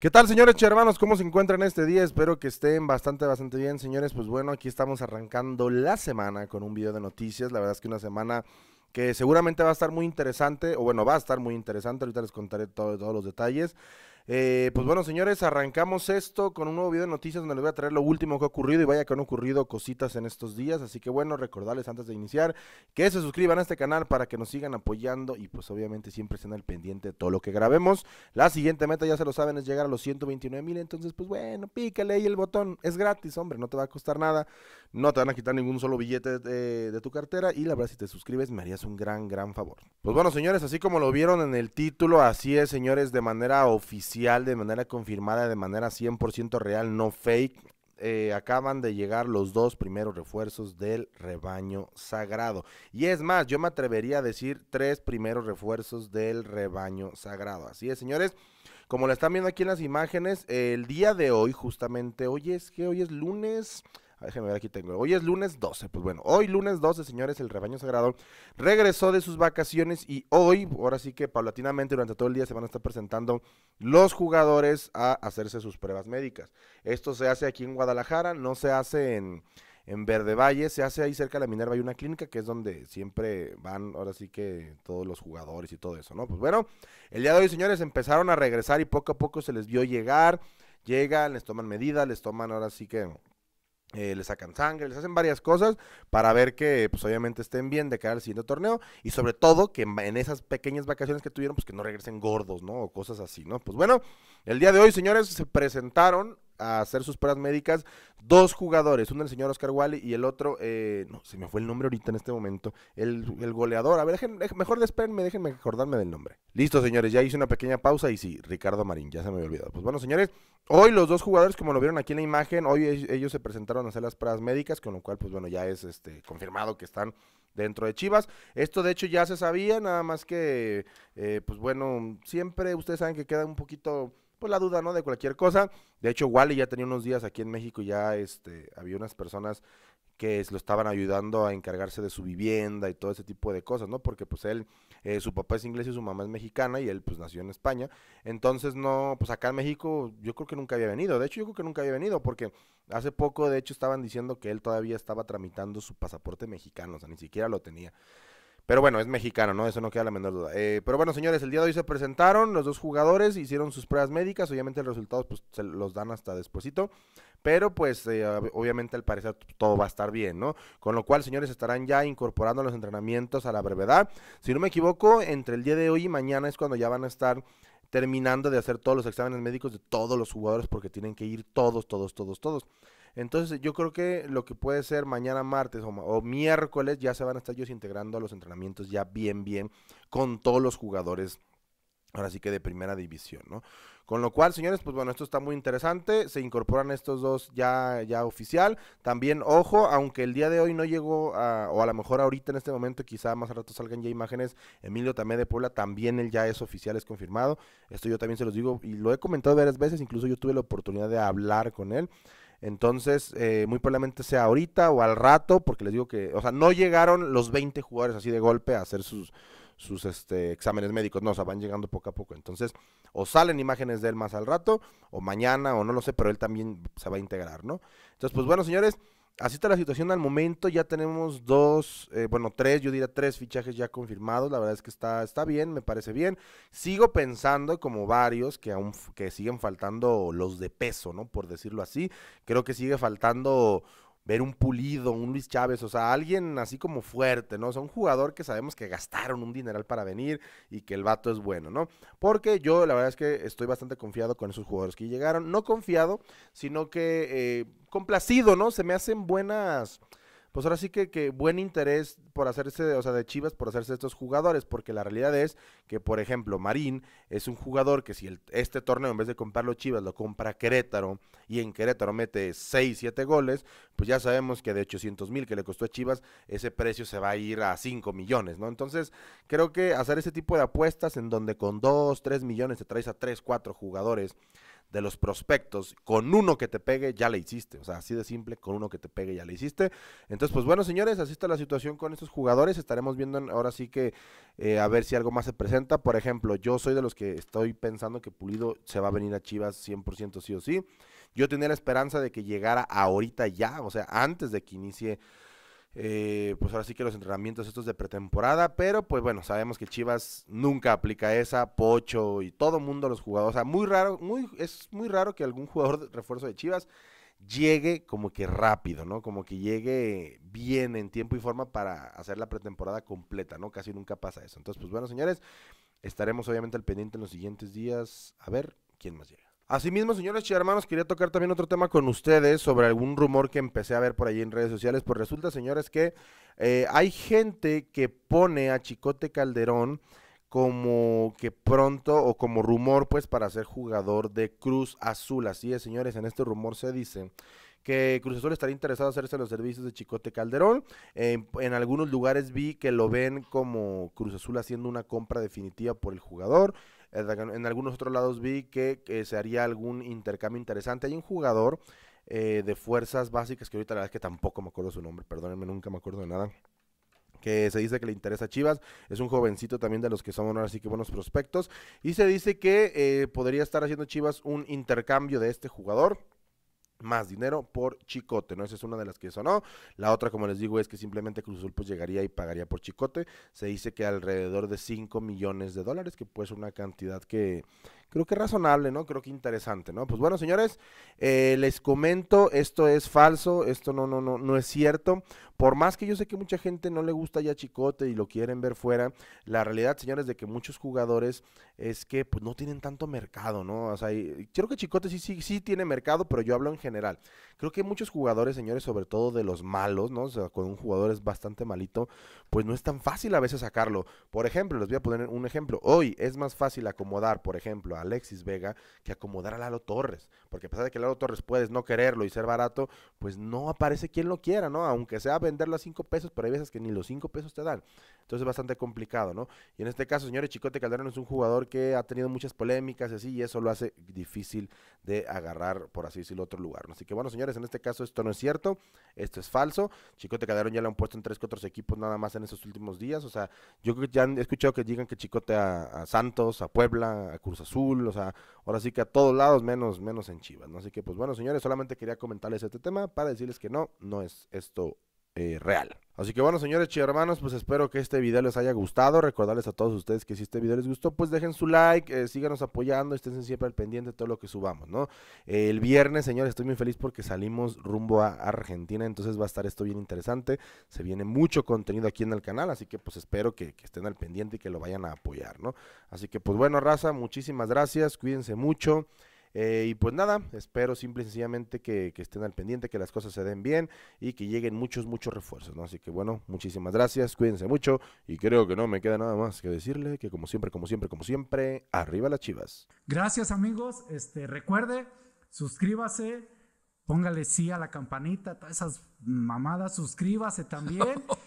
¿Qué tal, señores chermanos? hermanos? ¿Cómo se encuentran este día? Espero que estén bastante, bastante bien, señores. Pues bueno, aquí estamos arrancando la semana con un video de noticias. La verdad es que una semana que seguramente va a estar muy interesante, o bueno, va a estar muy interesante. Ahorita les contaré todos los detalles. Eh, pues bueno, señores, arrancamos esto con un nuevo video de noticias donde les voy a traer lo último que ha ocurrido y vaya que han ocurrido cositas en estos días. Así que bueno, recordarles antes de iniciar que se suscriban a este canal para que nos sigan apoyando y pues obviamente siempre estén al pendiente de todo lo que grabemos. La siguiente meta, ya se lo saben, es llegar a los 129 mil. Entonces, pues bueno, pícale ahí el botón. Es gratis, hombre, no te va a costar nada. No te van a quitar ningún solo billete de, de tu cartera. Y la verdad, si te suscribes, me harías un gran, gran favor. Pues bueno, señores, así como lo vieron en el título, así es, señores, de manera oficial de manera confirmada, de manera 100% real, no fake. Eh, acaban de llegar los dos primeros refuerzos del rebaño sagrado. Y es más, yo me atrevería a decir tres primeros refuerzos del rebaño sagrado. Así es, señores. Como lo están viendo aquí en las imágenes, el día de hoy, justamente, hoy es que hoy es lunes. Déjenme ver, aquí tengo. Hoy es lunes 12. Pues bueno, hoy lunes 12, señores, el rebaño sagrado regresó de sus vacaciones y hoy, ahora sí que paulatinamente durante todo el día se van a estar presentando los jugadores a hacerse sus pruebas médicas. Esto se hace aquí en Guadalajara, no se hace en, en Verde Valle, se hace ahí cerca de la Minerva, hay una clínica que es donde siempre van ahora sí que todos los jugadores y todo eso, ¿no? Pues bueno, el día de hoy, señores, empezaron a regresar y poco a poco se les vio llegar, llegan, les toman medidas, les toman ahora sí que eh, les sacan sangre, les hacen varias cosas para ver que, pues obviamente, estén bien de cara al siguiente torneo y sobre todo que en esas pequeñas vacaciones que tuvieron, pues que no regresen gordos, ¿no? O cosas así, ¿no? Pues bueno, el día de hoy, señores, se presentaron a hacer sus pruebas médicas dos jugadores, uno el señor Oscar Wally y el otro, eh, no, se me fue el nombre ahorita en este momento, el, goleador. A ver, dejen, mejor despérenme, déjenme acordarme del nombre. Listo, señores, ya hice una pequeña pausa y sí, Ricardo Marín, ya se me había olvidado. Pues bueno, señores, hoy los dos jugadores, como lo vieron aquí en la imagen, hoy ellos se presentaron a hacer las pruebas médicas, con lo cual, pues bueno, ya es este, confirmado que están dentro de Chivas. Esto de hecho ya se sabía, nada más que, eh, pues bueno, siempre ustedes saben que queda un poquito, pues la duda, ¿no? De cualquier cosa. De hecho, Wally ya tenía unos días aquí en México, ya este, había unas personas que lo estaban ayudando a encargarse de su vivienda y todo ese tipo de cosas, ¿no? Porque pues él, eh, su papá es inglés y su mamá es mexicana y él pues nació en España. Entonces no, pues acá en México yo creo que nunca había venido. De hecho yo creo que nunca había venido porque hace poco de hecho estaban diciendo que él todavía estaba tramitando su pasaporte mexicano, o sea, ni siquiera lo tenía. Pero bueno, es mexicano, ¿no? Eso no queda la menor duda. Eh, pero bueno, señores, el día de hoy se presentaron, los dos jugadores hicieron sus pruebas médicas, obviamente los resultados pues, se los dan hasta despuesito, pero pues eh, obviamente al parecer todo va a estar bien, ¿no? Con lo cual, señores, estarán ya incorporando los entrenamientos a la brevedad. Si no me equivoco, entre el día de hoy y mañana es cuando ya van a estar terminando de hacer todos los exámenes médicos de todos los jugadores porque tienen que ir todos, todos, todos, todos. Entonces yo creo que lo que puede ser mañana martes o, miércoles ya se van a estar ellos integrando a los entrenamientos ya bien, bien, con todos los jugadores. Ahora sí que de primera división, ¿no? Con lo cual, señores, pues bueno, esto está muy interesante. Se incorporan estos dos ya, ya oficial. También, ojo, aunque el día de hoy no llegó, a, o a lo mejor ahorita en este momento, quizá más rato salgan ya imágenes, Emilio también de Puebla, también él ya es oficial, es confirmado. Esto yo también se los digo y lo he comentado varias veces, incluso yo tuve la oportunidad de hablar con él. Entonces, eh, muy probablemente sea ahorita o al rato, porque les digo que, o sea, no llegaron los 20 jugadores así de golpe a hacer sus, sus este, exámenes médicos, no, o sea, van llegando poco a poco. Entonces, o salen imágenes de él más al rato, o mañana, o no lo sé, pero él también se va a integrar, ¿no? Entonces, pues bueno, señores, así está la situación al momento. Ya tenemos dos, eh, bueno, tres, yo diría tres fichajes ya confirmados. La verdad es que está, está bien, me parece bien. Sigo pensando, como varios, que aún que siguen faltando los de peso, ¿no? Por decirlo así. Creo que sigue faltando ver un Pulido, un Luis Chávez, o sea, alguien así como fuerte, ¿no? O sea, un jugador que sabemos que gastaron un dineral para venir y que el vato es bueno, ¿no? Porque yo la verdad es que estoy bastante confiado con esos jugadores que llegaron, no confiado, sino que eh, complacido, ¿no? Se me hacen buenas pues ahora sí que, que, buen interés por hacerse, o sea, de Chivas por hacerse estos jugadores, porque la realidad es que, por ejemplo, Marín es un jugador que si este torneo en vez de comprarlo Chivas lo compra Querétaro y en Querétaro mete 6, 7 goles, pues ya sabemos que de 800 mil que le costó a Chivas, ese precio se va a ir a 5 millones, ¿no? Entonces, creo que hacer ese tipo de apuestas en donde con 2, 3 millones te traes a 3, 4 jugadores de los prospectos, con uno que te pegue ya le hiciste. O sea, así de simple, con uno que te pegue ya le hiciste. Entonces, pues bueno, señores, así está la situación con estos jugadores. Estaremos viendo ahora sí que eh, a ver si algo más se presenta. Por ejemplo, yo soy de los que estoy pensando que Pulido se va a venir a Chivas 100% sí o sí. Yo tenía la esperanza de que llegara ahorita ya, o sea, antes de que inicie eh, pues ahora sí que los entrenamientos estos de pretemporada, pero pues bueno, sabemos que Chivas nunca aplica esa, Pocho y todo mundo los jugadores, o sea, muy raro, muy, es muy raro que algún jugador de refuerzo de Chivas llegue como que rápido, ¿no? Como que llegue bien en tiempo y forma para hacer la pretemporada completa, ¿no? Casi nunca pasa eso. Entonces, pues bueno, señores, estaremos obviamente al pendiente en los siguientes días a ver quién más llega. Asimismo, señores y hermanos, quería tocar también otro tema con ustedes sobre algún rumor que empecé a ver por ahí en redes sociales. Pues resulta, señores, que eh, hay gente que pone a Chicote Calderón como que pronto o como rumor, pues, para ser jugador de Cruz Azul. Así es, señores, en este rumor se dice que Cruz Azul estaría interesado en hacerse los servicios de Chicote Calderón. en algunos lugares vi que lo ven como Cruz Azul haciendo una compra definitiva por el jugador. En algunos otros lados vi que, se haría algún intercambio interesante. Hay un jugador eh, de fuerzas básicas que ahorita la verdad es que tampoco me acuerdo su nombre, perdónenme, nunca me acuerdo de nada que se dice que le interesa a Chivas, es un jovencito también de los que son ahora así que buenos prospectos, y se dice que eh, podría estar haciendo Chivas un intercambio de este jugador más dinero por chicote, ¿no? Esa es una de las que sonó. La otra, como les digo, es que simplemente Cruz pues llegaría y pagaría por chicote. Se dice que alrededor de 5 millones de dólares, que pues una cantidad que creo que razonable, ¿no? Creo que interesante, ¿no? Pues bueno, señores, eh, les comento, esto es falso, esto no, no, no, no es cierto. Por más que yo sé que mucha gente no le gusta ya Chicote y lo quieren ver fuera, la realidad, señores, de que muchos jugadores es que pues no tienen tanto mercado, ¿no? O sea, creo que Chicote sí, sí, sí tiene mercado, pero yo hablo en general. Creo que muchos jugadores, señores, sobre todo de los malos, ¿no? O sea, cuando un jugador es bastante malito, pues no es tan fácil a veces sacarlo. Por ejemplo, les voy a poner un ejemplo. Hoy es más fácil acomodar, por ejemplo, Alexis Vega que acomodar a Lalo Torres, porque a pesar de que Lalo Torres puedes no quererlo y ser barato, pues no aparece quien lo quiera, ¿no? Aunque sea venderlo a 5 pesos, pero hay veces que ni los 5 pesos te dan. Entonces es bastante complicado, ¿no? Y en este caso, señores, Chicote Calderón es un jugador que ha tenido muchas polémicas y así, y eso lo hace difícil de agarrar, por así decirlo, otro lugar. ¿no? Así que bueno, señores, en este caso esto no es cierto, esto es falso. Chicote Calderón ya lo han puesto en tres, cuatro equipos nada más en estos últimos días. O sea, yo creo que ya han escuchado que digan que Chicote a, a Santos, a Puebla, a Cruz Azul o sea, ahora sí que a todos lados menos, menos en Chivas, Así que pues bueno, señores, solamente quería comentarles este tema para decirles que no, no es esto eh, real. Así que bueno, señores y hermanos, pues espero que este video les haya gustado. Recordarles a todos ustedes que si este video les gustó, pues dejen su like, eh, síganos apoyando, estén siempre al pendiente de todo lo que subamos, ¿no? el viernes, señores, estoy muy feliz porque salimos rumbo a Argentina, entonces va a estar esto bien interesante. Se viene mucho contenido aquí en el canal, así que pues espero que, que estén al pendiente y que lo vayan a apoyar, ¿no? Así que pues bueno, raza, muchísimas gracias, cuídense mucho. Eh, y pues nada, espero simple y sencillamente que, estén al pendiente, que las cosas se den bien y que lleguen muchos, muchos refuerzos, ¿no? Así que bueno, muchísimas gracias, cuídense mucho y creo que no me queda nada más que decirle que como siempre, como siempre, como siempre, arriba las chivas. Gracias amigos, este, recuerde, suscríbase, póngale sí a la campanita, todas esas mamadas, suscríbase también.